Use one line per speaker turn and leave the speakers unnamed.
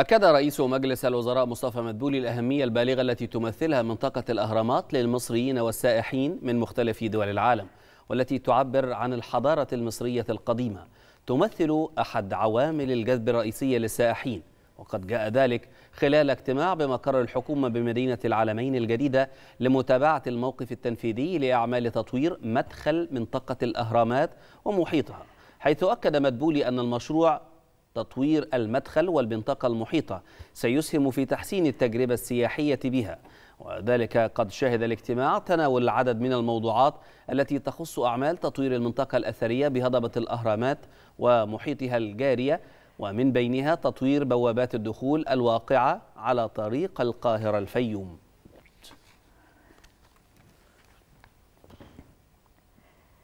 أكد رئيس مجلس الوزراء مصطفى مدبولي الأهمية البالغة التي تمثلها منطقة الأهرامات للمصريين والسائحين من مختلف دول العالم والتي تعبر عن الحضارة المصرية القديمة تمثل أحد عوامل الجذب الرئيسية للسائحين وقد جاء ذلك خلال اجتماع بمقر الحكومة بمدينة العالمين الجديدة لمتابعة الموقف التنفيذي لأعمال تطوير مدخل منطقة الأهرامات ومحيطها حيث أكد مدبولي أن المشروع تطوير المدخل والمنطقة المحيطة سيسهم في تحسين التجربة السياحية بها وذلك قد شهد الاجتماع تناول العدد من الموضوعات التي تخص أعمال تطوير المنطقة الأثرية بهضبة الأهرامات ومحيطها الجارية ومن بينها تطوير بوابات الدخول الواقعة على طريق القاهرة الفيوم